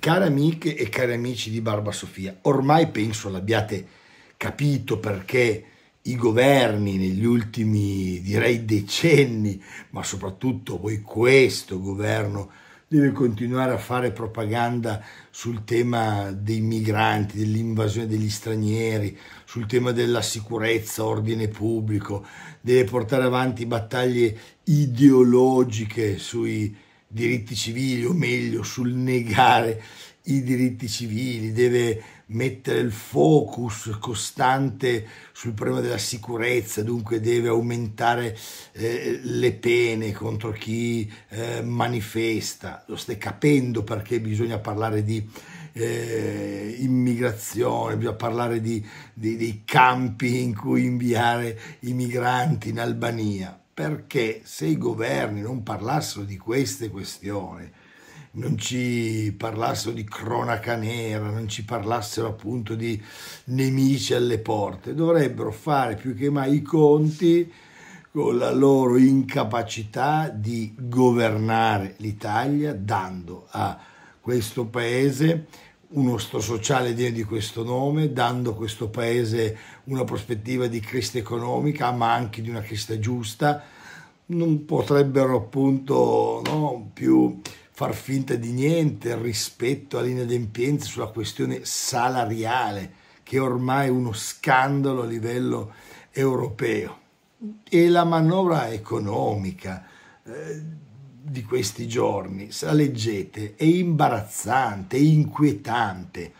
Care amiche e cari amici di Barba Sofia, ormai penso l'abbiate capito perché i governi negli ultimi direi decenni, ma soprattutto voi questo governo deve continuare a fare propaganda sul tema dei migranti, dell'invasione degli stranieri, sul tema della sicurezza, ordine pubblico, deve portare avanti battaglie ideologiche sui diritti civili, o meglio sul negare i diritti civili, deve mettere il focus costante sul problema della sicurezza, dunque deve aumentare eh, le pene contro chi eh, manifesta. Lo stai capendo perché bisogna parlare di eh, immigrazione, bisogna parlare di, di, dei campi in cui inviare i migranti in Albania perché se i governi non parlassero di queste questioni, non ci parlassero di cronaca nera, non ci parlassero appunto di nemici alle porte, dovrebbero fare più che mai i conti con la loro incapacità di governare l'Italia dando a questo paese uno sociale degno di questo nome, dando a questo paese una prospettiva di crisi economica, ma anche di una crisi giusta, non potrebbero appunto no, più far finta di niente rispetto all'inadempienza sulla questione salariale, che è ormai è uno scandalo a livello europeo. E la manovra economica. Eh, di questi giorni, se la leggete, è imbarazzante, è inquietante.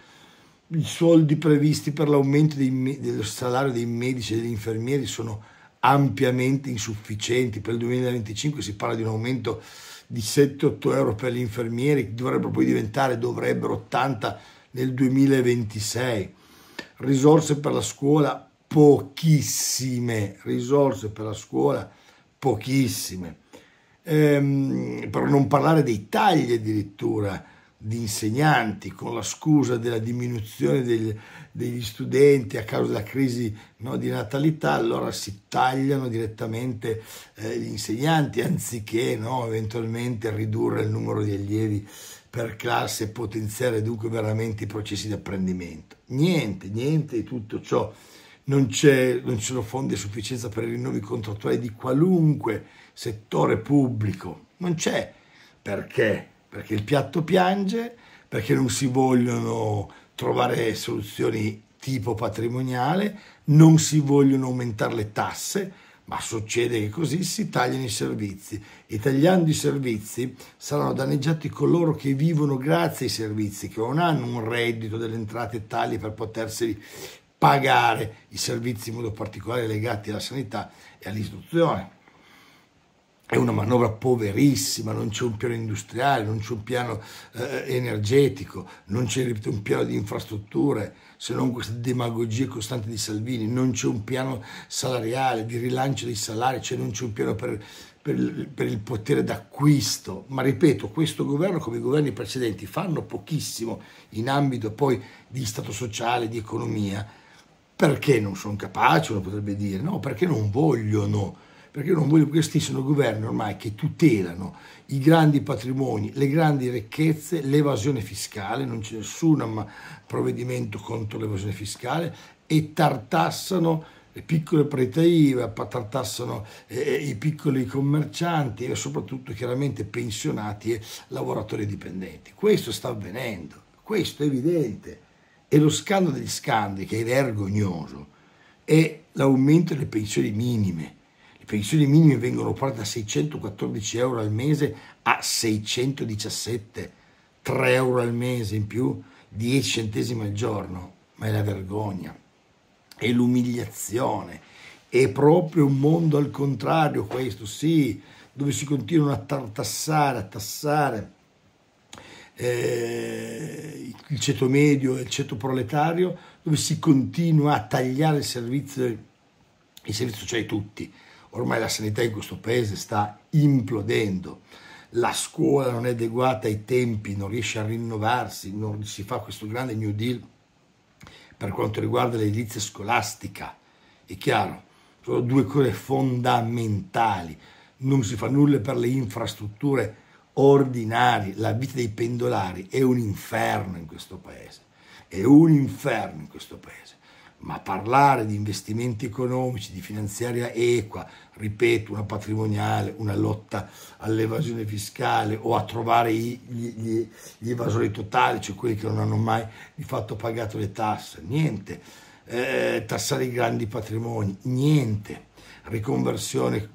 I soldi previsti per l'aumento del salario dei medici e degli infermieri sono ampiamente insufficienti. Per il 2025 si parla di un aumento di 7-8 euro per gli infermieri, che dovrebbero poi diventare, dovrebbero 80 nel 2026. Risorse per la scuola pochissime, risorse per la scuola pochissime ehm, per non parlare dei tagli addirittura di insegnanti con la scusa della diminuzione del, degli studenti a causa della crisi no, di natalità, allora si tagliano direttamente eh, gli insegnanti anziché no, eventualmente ridurre il numero di allievi per classe e potenziare dunque veramente i processi di apprendimento. Niente, niente di tutto ciò. Non, non ci sono fondi a sufficienza per i rinnovi contrattuali di qualunque settore pubblico, non c'è. Perché? Perché il piatto piange, perché non si vogliono trovare soluzioni tipo patrimoniale, non si vogliono aumentare le tasse, ma succede che così si tagliano i servizi e tagliando i servizi saranno danneggiati coloro che vivono grazie ai servizi, che non hanno un reddito delle entrate tali per poterseli pagare i servizi in modo particolare legati alla sanità e all'istruzione è una manovra poverissima, non c'è un piano industriale, non c'è un piano eh, energetico, non c'è un piano di infrastrutture, se non questa demagogia costante di Salvini, non c'è un piano salariale, di rilancio dei salari, cioè non c'è un piano per, per, per il potere d'acquisto. Ma ripeto, questo governo, come i governi precedenti, fanno pochissimo in ambito poi di stato sociale, di economia, perché non sono capaci, uno potrebbe dire, no, perché non vogliono perché io non voglio che questi siano governi ormai che tutelano i grandi patrimoni, le grandi ricchezze, l'evasione fiscale, non c'è nessun provvedimento contro l'evasione fiscale e tartassano le piccole prete IVA, tartassano eh, i piccoli commercianti e soprattutto chiaramente pensionati e lavoratori dipendenti. Questo sta avvenendo, questo è evidente. E lo scandalo degli scandali, che è vergognoso, è l'aumento delle pensioni minime pensioni minime vengono fuori da 614 euro al mese a 617, 3 euro al mese in più, 10 centesimi al giorno, ma è la vergogna, è l'umiliazione, è proprio un mondo al contrario questo, sì, dove si continuano a tartassare, a tassare eh, il ceto medio e il ceto proletario, dove si continua a tagliare il servizio, il servizio sociale cioè tutti, ormai la sanità in questo paese sta implodendo, la scuola non è adeguata ai tempi, non riesce a rinnovarsi, non si fa questo grande New Deal per quanto riguarda l'edilizia scolastica, è chiaro, sono due cose fondamentali, non si fa nulla per le infrastrutture ordinarie, la vita dei pendolari è un inferno in questo paese, è un inferno in questo paese ma parlare di investimenti economici, di finanziaria equa, ripeto, una patrimoniale, una lotta all'evasione fiscale o a trovare gli, gli, gli evasori totali, cioè quelli che non hanno mai di fatto pagato le tasse, niente. Eh, tassare i grandi patrimoni, niente. Riconversione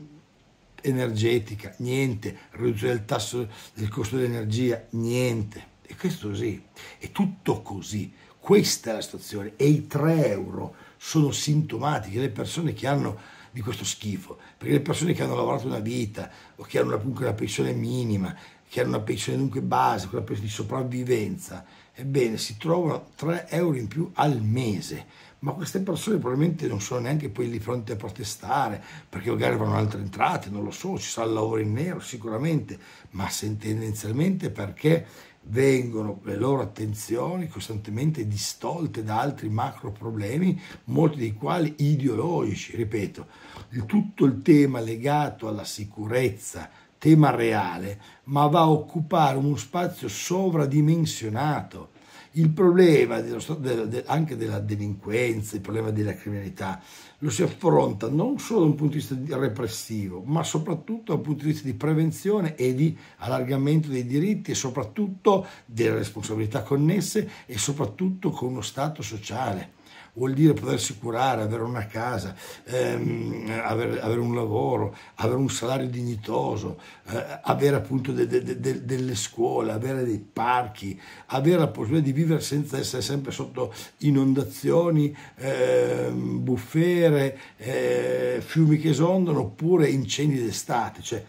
energetica, niente. Riduzione del tasso del costo dell'energia, niente. E questo sì, è tutto così questa è la situazione e i 3 euro sono sintomatiche delle persone che hanno di questo schifo, perché le persone che hanno lavorato una vita o che hanno comunque una pensione minima, che hanno una pensione dunque base, quella pensione di sopravvivenza, ebbene si trovano 3 euro in più al mese ma queste persone probabilmente non sono neanche poi lì pronte a protestare, perché magari vanno altre entrate, non lo so, ci sarà il lavoro in nero sicuramente, ma se tendenzialmente perché vengono le loro attenzioni costantemente distolte da altri macro problemi, molti dei quali ideologici, ripeto, il, tutto il tema legato alla sicurezza, tema reale, ma va a occupare uno spazio sovradimensionato il problema dello, de, de, anche della delinquenza, il problema della criminalità, lo si affronta non solo da un punto di vista repressivo, ma soprattutto da un punto di vista di prevenzione e di allargamento dei diritti e soprattutto delle responsabilità connesse e soprattutto con uno Stato sociale vuol dire potersi curare, avere una casa, ehm, avere, avere, un lavoro, avere un salario dignitoso, eh, avere appunto de, de, de, delle scuole, avere dei parchi, avere la possibilità di vivere senza essere sempre sotto inondazioni, ehm, bufere, eh, fiumi che esondano oppure incendi d'estate. Cioè,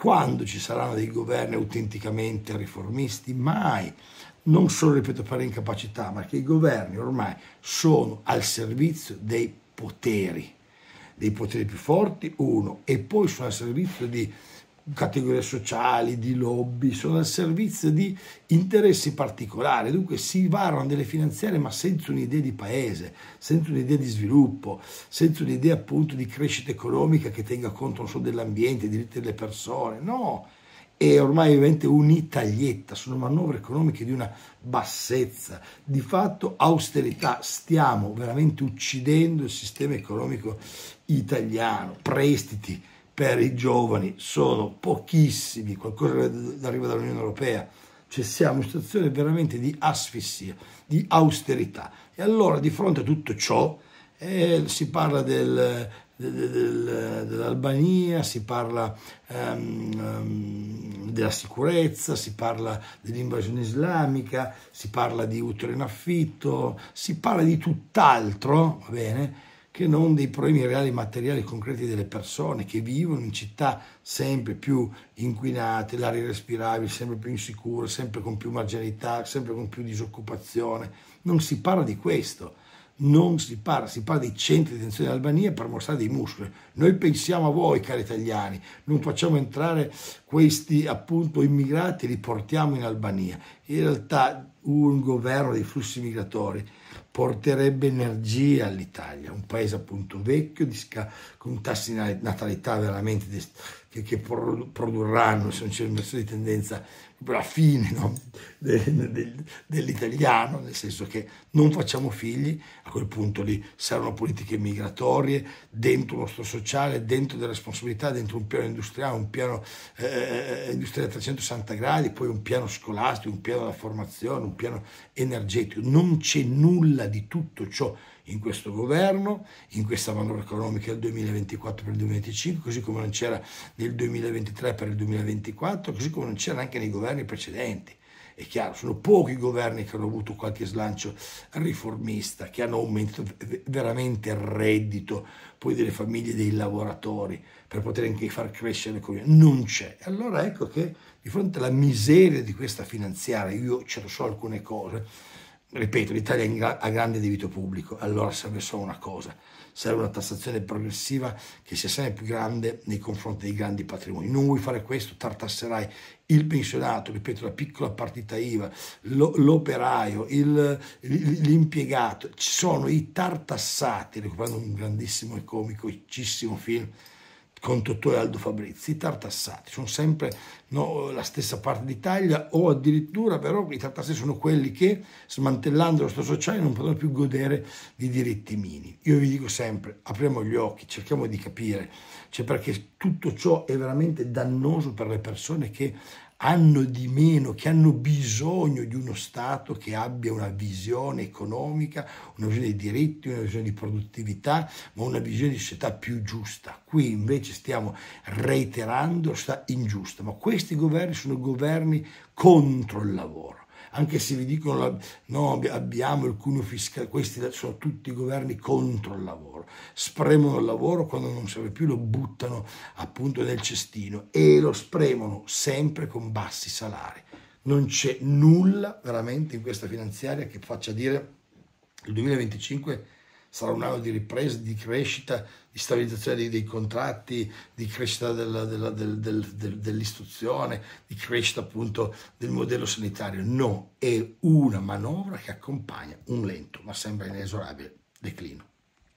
quando ci saranno dei governi autenticamente riformisti? Mai. Non solo, ripeto, per incapacità, ma che i governi ormai sono al servizio dei poteri, dei poteri più forti, uno, e poi sono al servizio di categorie sociali, di lobby, sono al servizio di interessi particolari, dunque si varano delle finanziarie ma senza un'idea di paese, senza un'idea di sviluppo, senza un'idea appunto di crescita economica che tenga conto non solo dell'ambiente, dei diritti delle persone, no, è ormai ovviamente un'itaglietta, sono manovre economiche di una bassezza, di fatto austerità, stiamo veramente uccidendo il sistema economico italiano, prestiti, per i giovani sono pochissimi, qualcosa arriva dall'Unione Europea, cioè siamo in situazione veramente di asfissia, di austerità. E allora di fronte a tutto ciò eh, si parla del, del, del, dell'Albania, si parla um, della sicurezza, si parla dell'invasione islamica, si parla di utero in affitto, si parla di tutt'altro, va bene? che non dei problemi reali, materiali, e concreti delle persone che vivono in città sempre più inquinate, l'aria respirabile sempre più insicura, sempre con più marginalità, sempre con più disoccupazione. Non si parla di questo, non si parla, si parla dei centri di detenzione dell'Albania per mostrare dei muscoli. Noi pensiamo a voi, cari italiani, non facciamo entrare questi appunto immigrati, li portiamo in Albania. In realtà un governo dei flussi migratori porterebbe energia all'Italia, un paese appunto vecchio, con tassi di natalità veramente che, che produrranno, se non c'è un verso di tendenza, la fine no? del, del, dell'italiano, nel senso che non facciamo figli, a quel punto lì servono politiche migratorie, dentro lo nostro sociale, dentro le responsabilità, dentro un piano industriale, un piano eh, industriale a 360 gradi, poi un piano scolastico, un piano della formazione, un piano energetico, non c'è nulla di tutto ciò in questo governo, in questa manovra economica del 2024 per il 2025, così come non c'era nel 2023 per il 2024, così come non c'era anche nei governi precedenti. È chiaro, sono pochi i governi che hanno avuto qualche slancio riformista, che hanno aumentato veramente il reddito poi delle famiglie, dei lavoratori, per poter anche far crescere l'economia. Non c'è. Allora ecco che di fronte alla miseria di questa finanziaria, io ce lo so alcune cose, ripeto, l'Italia ha grande debito pubblico, allora serve solo una cosa, serve una tassazione progressiva che sia sempre più grande nei confronti dei grandi patrimoni. Non vuoi fare questo, tartasserai il pensionato, ripeto, la piccola partita IVA, l'operaio, l'impiegato, ci sono i tartassati, recuperando un grandissimo e comicissimo film con dottore Aldo Fabrizi, i tartassati sono sempre no, la stessa parte d'Italia o addirittura però i tartassati sono quelli che smantellando lo Stato sociale non potranno più godere di diritti minimi. Io vi dico sempre, apriamo gli occhi, cerchiamo di capire, cioè perché tutto ciò è veramente dannoso per le persone che hanno di meno, che hanno bisogno di uno Stato che abbia una visione economica, una visione di diritti, una visione di produttività, ma una visione di società più giusta. Qui invece stiamo reiterando, sta ingiusta, ma questi governi sono governi contro il lavoro anche se vi dicono no, abbiamo il cuneo fiscale, questi sono tutti i governi contro il lavoro, spremono il lavoro quando non serve più, lo buttano appunto nel cestino e lo spremono sempre con bassi salari. Non c'è nulla veramente in questa finanziaria che faccia dire il 2025 sarà un anno di ripresa, di crescita, di stabilizzazione dei, dei contratti, di crescita della, della, del, del, del, dell'istruzione, di crescita appunto del modello sanitario. No, è una manovra che accompagna un lento, ma sembra inesorabile, declino.